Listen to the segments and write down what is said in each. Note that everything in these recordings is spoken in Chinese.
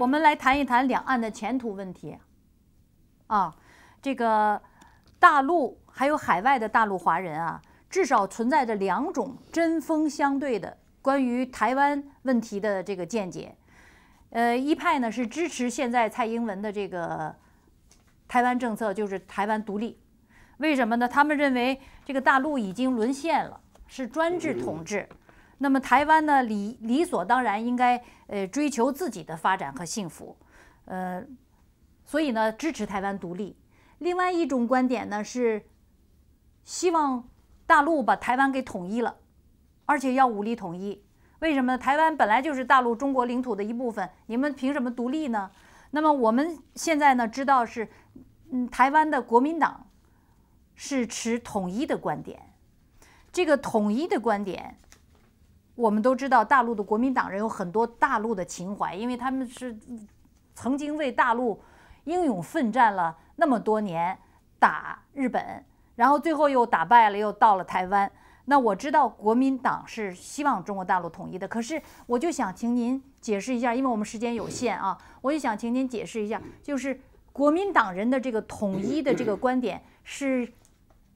我们来谈一谈两岸的前途问题，啊，这个大陆还有海外的大陆华人啊，至少存在着两种针锋相对的关于台湾问题的这个见解，呃，一派呢是支持现在蔡英文的这个台湾政策，就是台湾独立，为什么呢？他们认为这个大陆已经沦陷了，是专制统治。那么台湾呢，理理所当然应该呃追求自己的发展和幸福，呃，所以呢支持台湾独立。另外一种观点呢是，希望大陆把台湾给统一了，而且要武力统一。为什么？台湾本来就是大陆中国领土的一部分，你们凭什么独立呢？那么我们现在呢知道是，嗯，台湾的国民党是持统一的观点，这个统一的观点。我们都知道，大陆的国民党人有很多大陆的情怀，因为他们是曾经为大陆英勇奋战了那么多年，打日本，然后最后又打败了，又到了台湾。那我知道国民党是希望中国大陆统一的，可是我就想请您解释一下，因为我们时间有限啊，我就想请您解释一下，就是国民党人的这个统一的这个观点是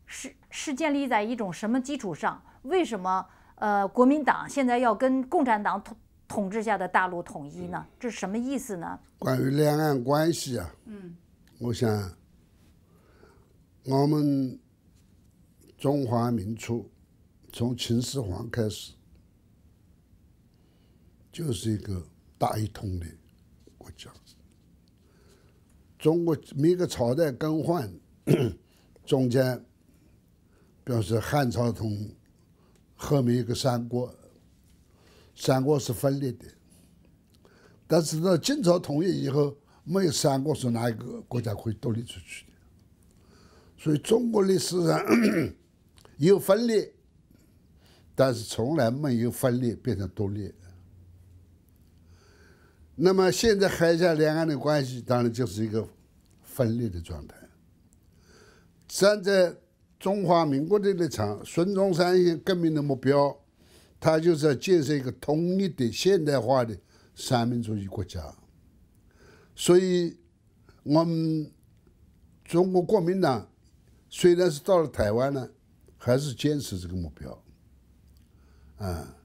是是建立在一种什么基础上？为什么？呃，国民党现在要跟共产党统统治下的大陆统一呢，这是什么意思呢？关于两岸关系啊，嗯，我想，我们中华民族从秦始皇开始就是一个大一统的国家，中国每个朝代更换 中间，比方说汉朝统。后面有个三国，三国是分裂的，但是到清朝统一以后，没有三国是哪一个国家可以独立出去的。所以中国历史上 有分裂，但是从来没有分裂变成独立。那么现在海峡两岸的关系，当然就是一个分裂的状态。站在……中华民国的那场孙中山革命的目标，他就是要建设一个统一的现代化的三民主义国家。所以，我们中国国民党虽然是到了台湾呢，还是坚持这个目标。啊，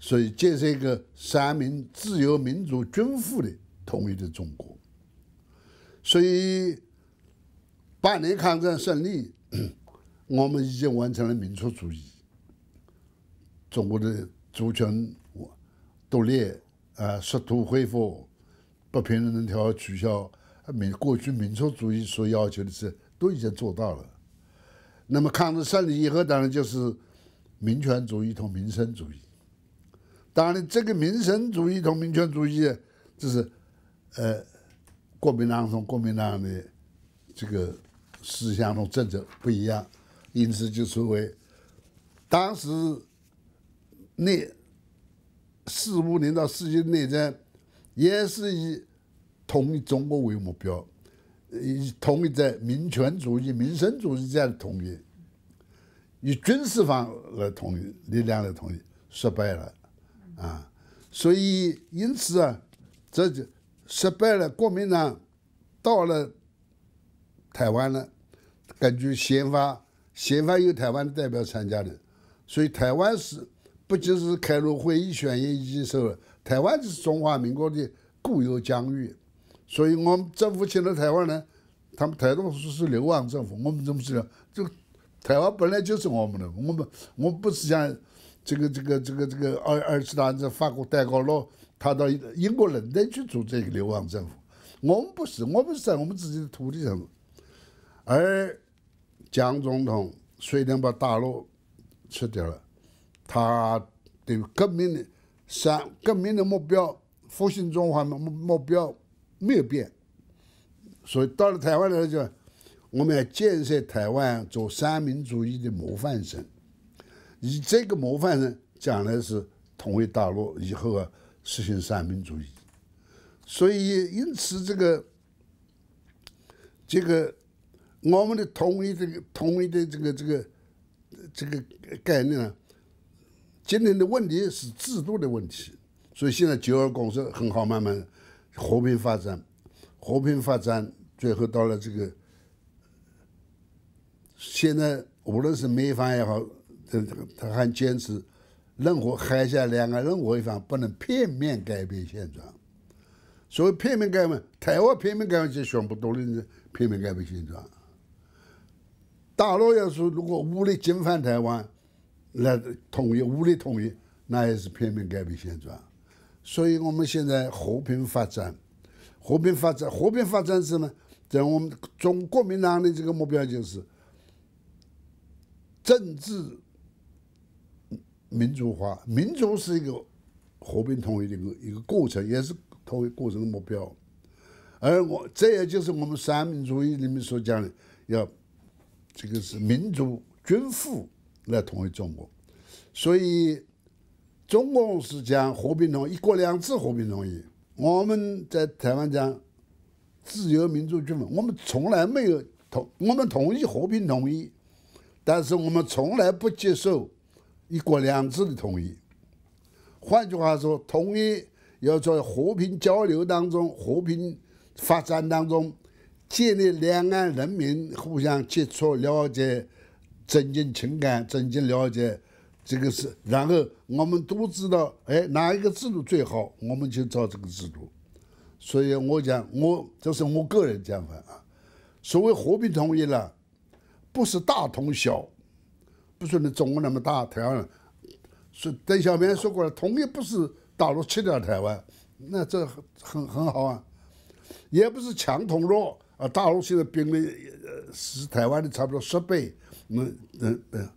所以建设一个三民自由民主均富的统一的中国。所以八年抗战胜利。我们已经完成了民族主义，中国的主权独立啊，试图恢复，不平等条约取消，民过去民族主义所要求的事都已经做到了。那么抗日胜利以后，当然就是民权主义同民生主义。当然，这个民生主义同民权主义，这是呃，国民党同国民党的这个思想同政策不一样。因此就成为当时内四五年到四九年内战，也是以统一中国为目标，以统一在民权主义、民生主义这样的统一，以军事方来统一力量来统一，失败了，啊，所以因此啊，这就失败了。国民党到了台湾了，根据宪法。宪法有台湾的代表参加的，所以台湾是不仅是开罗会议宣言已经说了，台湾就是中华民国的固有疆域，所以我们政府去了台湾呢，他们台独说是流亡政府，我们怎么知道？就台湾本来就是我们的，我们我们不是像这个这个这个这个二二次大战法国戴高乐，他到英国伦敦去组这个流亡政府，我们不是，我们是在我们自己的土地上，而。蒋总统虽然把大陆吃掉了，他于革命的三革命的目标复兴中华的目目标没有变，所以到了台湾来讲，我们要建设台湾做三民主义的模范省，以这个模范生，将来是统一大陆以后啊实行三民主义，所以因此这个这个。我们的统一这个统一的这个这个这个概念呢，今天的问题是制度的问题，所以现在九二共识很好，慢慢和平发展，和平发展最后到了这个，现在无论是美方也好，这这个他还坚持，任何海峡两岸任何一方不能片面改变现状，所谓片面改变，台湾片面改变，就全部都的片面改变现状。大陆要说如果武力侵犯台湾，那统一武力统一，那也是片面改变现状。所以，我们现在和平发展，和平发展，和平发展是呢，在我们中国民党的这个目标就是政治民族化。民族是一个和平统一的一个一个过程，也是统一过程的目标。而我这也就是我们三民主义里面所讲的要。这个是民族、军、富来统一中国，所以中共是讲和平统一、一国两制和平统一。我们在台湾讲自由、民主、君分，我们从来没有同我们同意和平统一，但是我们从来不接受一国两制的统一。换句话说，统一要在和平交流当中、和平发展当中。建立两岸人民互相接触、了解、增进情感、增进了解，这个是然后我们都知道，哎，哪一个制度最好，我们就照这个制度。所以我讲，我这是我个人讲法啊。所谓和平统一了，不是大同小，不是你中国那么大，台湾，说邓小平说过了，统一不是大陆吃掉台湾，那这很很很好啊，也不是强统弱。啊，大陆现在兵力是台湾的差不多十倍，们嗯嗯，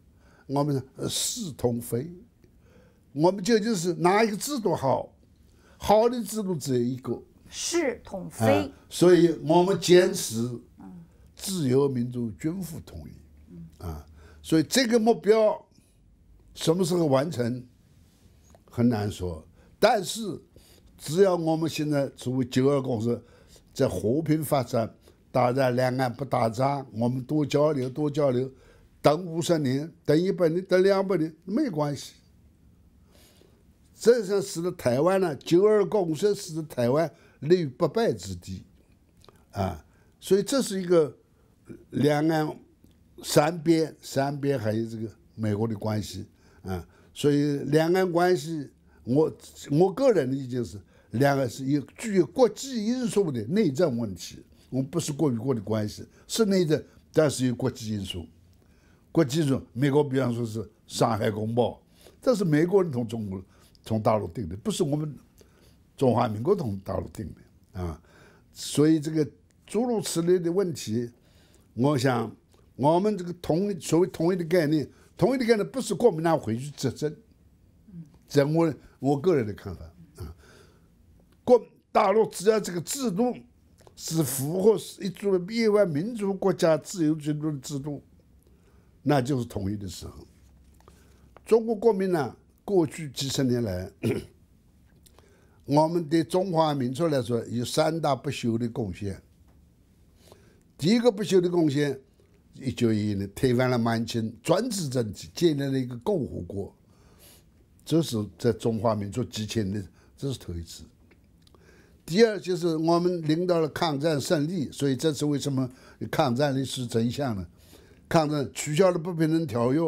我们是同非，我们究竟是哪一个制度好？好的制度只有一个，是同非，所以我们坚持自由民主、均富统一，啊，所以这个目标什么时候完成很难说，但是只要我们现在作为九二共识，在和平发展。当然，两岸不打仗，我们多交流，多交流，等五十年，等一百年，等两百年没关系。这使得台湾呢，九二共识使得台湾立于不败之地，啊，所以这是一个两岸三边、三边还有这个美国的关系啊，所以两岸关系，我我个人的意见是，两岸是有具有国际因素的内政问题。我们不是国与国的关系，是内的，但是有国际因素。国际素，美国比方说是上海公报，这是美国人同中国、从大陆定的，不是我们中华民国同大陆定的啊。所以这个诸如此类的问题，我想我们这个统所谓统一的概念，统一的概念不是国民党回去执政。嗯，在我我个人的看法啊，国大陆只要这个制度。是符合一种亿万民族国家自由制度的制度，那就是统一的时候。中国国民呢，过去几十年来，我们对中华民族来说有三大不朽的贡献。第一个不朽的贡献，一九一一年推翻了满清专制政体，建立了一个共和国，这是在中华民族几千年，这是头一次。第二就是我们领导了抗战胜利，所以这是为什么抗战历史真相呢？抗战取消了不平等条约，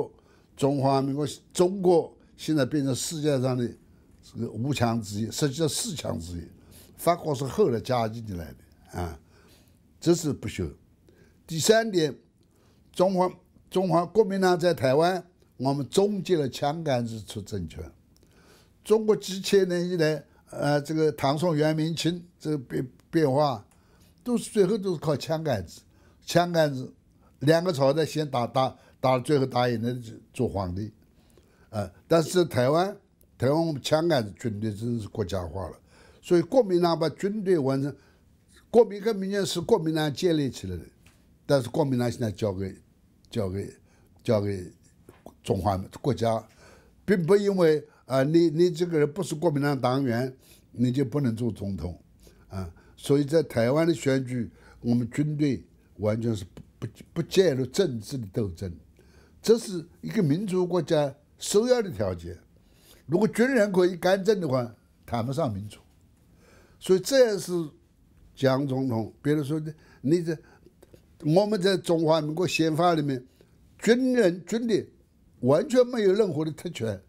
中华民国中国现在变成世界上的这个五强之一，实际上四强之一，法国是后来加进进来的啊，这是不朽。第三点，中华中华国民党在台湾，我们终结了枪杆子出政权，中国几千年以来。呃，这个唐宋元明清这个变变化，都是最后都是靠枪杆子，枪杆子，两个朝代先打打打最后打赢的做皇帝，啊，但是台湾台湾我们枪杆子军队真是国家化了，所以国民党把军队完成，国民革命军是国民党建立起来的，但是国民党现在交给，交给交给，中华国家，并不因为。啊，你你这个人不是国民党党员，你就不能做总统，啊，所以在台湾的选举，我们军队完全是不不不介入政治的斗争，这是一个民族国家首要的条件。如果军人可以干政的话，谈不上民主。所以这也是蒋总统，比如说你你这我们在《中华民国宪法》里面，军人军的完全没有任何的特权。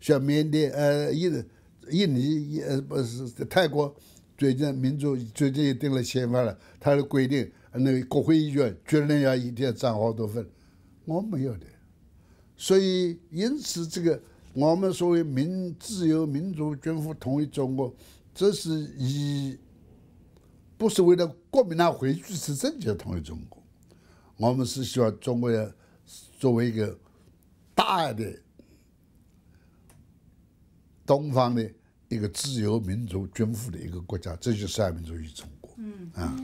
像缅甸、呃，印、印尼、呃，不是泰国，最近民主最近也定了宪法了，它规定那个国会议员、军人要一天占好多份，我们没有的，所以因此这个我们所谓民自由、民主、军府统一中国，这是以不是为了国民党回去执政就统一中国，我们是希望中国要作为一个大的。东方的一个自由民族、君主的一个国家，这就是民主与中国。嗯啊。